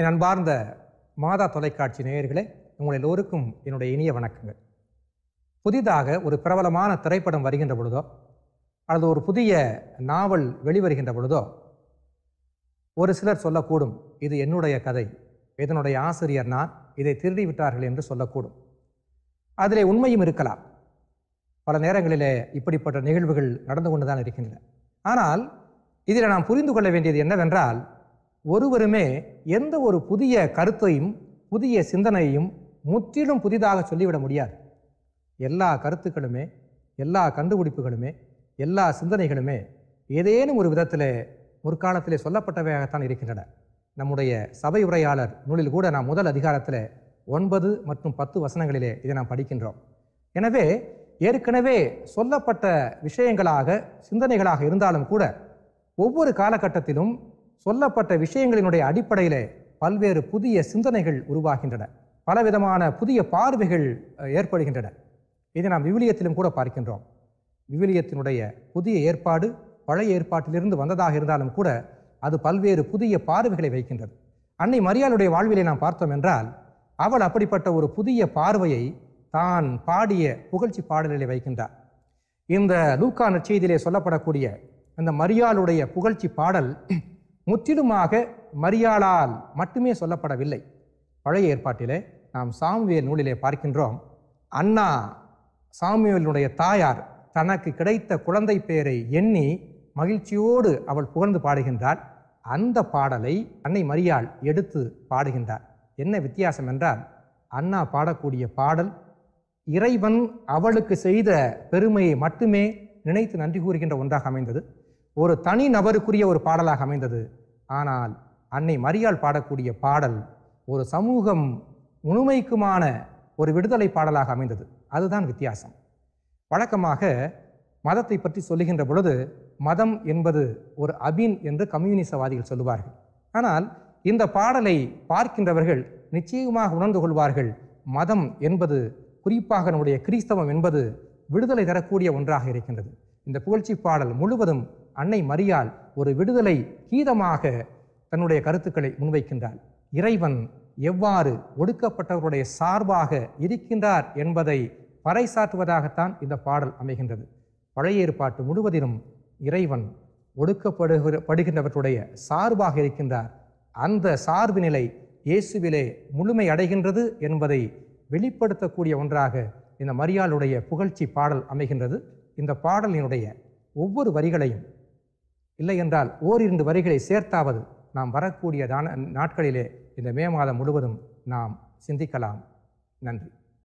என் அன்பார்ந்த மாதா தொலைக்காட்சி நேயர்களே உங்கள் எல்லோருக்கும் என்னுடைய இனிய வணக்கங்கள் புதிதாக ஒரு பிரபலமான திரைப்படம் வருகின்ற பொழுதோ அல்லது ஒரு புதிய நாவல் வெளிவருகின்ற பொழுதோ ஒரு சிலர் சொல்லக்கூடும் இது என்னுடைய கதை இதனுடைய ஆசிரியர் நான் இதை திருடி விட்டார்கள் என்று சொல்லக்கூடும் அதிலே உண்மையும் இருக்கலாம் பல நேரங்களிலே இப்படிப்பட்ட நிகழ்வுகள் நடந்து கொண்டுதான் இருக்கின்றன ஆனால் இதில் நாம் புரிந்து கொள்ள வேண்டியது என்னவென்றால் ஒருவருமே எந்த ஒரு புதிய கருத்தையும் புதிய சிந்தனையையும் முற்றிலும் புதிதாக சொல்லிவிட முடியாது எல்லா கருத்துக்களுமே எல்லா கண்டுபிடிப்புகளுமே எல்லா சிந்தனைகளுமே ஏதேனும் ஒரு விதத்தில் முற்காலத்திலே சொல்லப்பட்டவையாகத்தான் இருக்கின்றன நம்முடைய சபை உரையாளர் நூலில் கூட நாம் முதல் அதிகாரத்தில் ஒன்பது மற்றும் பத்து வசனங்களிலே இதை நாம் படிக்கின்றோம் எனவே ஏற்கனவே சொல்லப்பட்ட விஷயங்களாக சிந்தனைகளாக இருந்தாலும் கூட ஒவ்வொரு காலகட்டத்திலும் சொல்லப்பட்ட விஷயங்களினுடைய அடிப்படையில் பல்வேறு புதிய சிந்தனைகள் உருவாகின்றன பலவிதமான புதிய பார்வைகள் ஏற்படுகின்றன இதை நாம் விவிலியத்திலும் கூட பார்க்கின்றோம் விவிலியத்தினுடைய புதிய ஏற்பாடு பழைய ஏற்பாட்டிலிருந்து வந்ததாக இருந்தாலும் கூட அது பல்வேறு புதிய பார்வைகளை வைக்கின்றது அன்னை மரியாளுடைய வாழ்விலை நாம் பார்த்தோம் என்றால் அவள் அப்படிப்பட்ட ஒரு புதிய பார்வையை தான் பாடிய புகழ்ச்சி பாடல்களை வைக்கின்றார் இந்த லூக்கா நச்செய்தியிலே சொல்லப்படக்கூடிய அந்த மரியாளுடைய புகழ்ச்சி பாடல் முற்றிலுமாக மரியாளால் மட்டுமே சொல்லப்படவில்லை பழைய ஏற்பாட்டிலே நாம் சாமுவேல் நூலிலே பார்க்கின்றோம் அண்ணா சாமுவேலினுடைய தாயார் தனக்கு கிடைத்த குழந்தை பேரை எண்ணி மகிழ்ச்சியோடு அவள் புகழ்ந்து பாடுகின்றாள் அந்த பாடலை அன்னை மரியாள் எடுத்து பாடுகின்றார் என்ன வித்தியாசம் என்றால் அண்ணா பாடக்கூடிய பாடல் இறைவன் அவளுக்கு செய்த பெருமையை மட்டுமே நினைத்து நன்றி கூறுகின்ற ஒன்றாக அமைந்தது ஒரு தனி நபருக்குரிய ஒரு பாடலாக அமைந்தது ஆனால் அன்னை மரியாள் பாடக்கூடிய பாடல் ஒரு சமூகம் முழுமைக்குமான ஒரு விடுதலை பாடலாக அமைந்தது அதுதான் வித்தியாசம் வழக்கமாக மதத்தை பற்றி சொல்லுகின்ற பொழுது மதம் என்பது ஒரு அபின் என்று கம்யூனிசவாதிகள் சொல்லுவார்கள் ஆனால் இந்த பாடலை பார்க்கின்றவர்கள் நிச்சயமாக உணர்ந்து கொள்வார்கள் மதம் என்பது குறிப்பாக நம்முடைய கிறிஸ்தவம் என்பது விடுதலை தரக்கூடிய ஒன்றாக இருக்கின்றது இந்த புகழ்ச்சி பாடல் முழுவதும் அன்னை மரியால் ஒரு விடுதலை கீதமாக தன்னுடைய கருத்துக்களை முன்வைக்கின்றார் இறைவன் எவ்வாறு ஒடுக்கப்பட்டவருடைய சார்பாக இருக்கின்றார் என்பதை பறைசாற்றுவதாகத்தான் இந்த பாடல் அமைகின்றது பழைய ஏற்பாட்டு முழுவதிலும் இறைவன் ஒடுக்கப்படுகிற படுகின்றவற்றுடைய சார்பாக இருக்கின்றார் அந்த சார்பு நிலை இயேசுவிலே முழுமை அடைகின்றது என்பதை வெளிப்படுத்தக்கூடிய ஒன்றாக இந்த மரியாளுடைய புகழ்ச்சி பாடல் அமைகின்றது இந்த பாடலினுடைய ஒவ்வொரு வரிகளையும் இல்லை என்றால் ஓரிரண்டு வரிகளை சேர்த்தாவது நாம் வரக்கூடிய நாட்களிலே இந்த மே மாதம் முழுவதும் நாம் சிந்திக்கலாம் நன்றி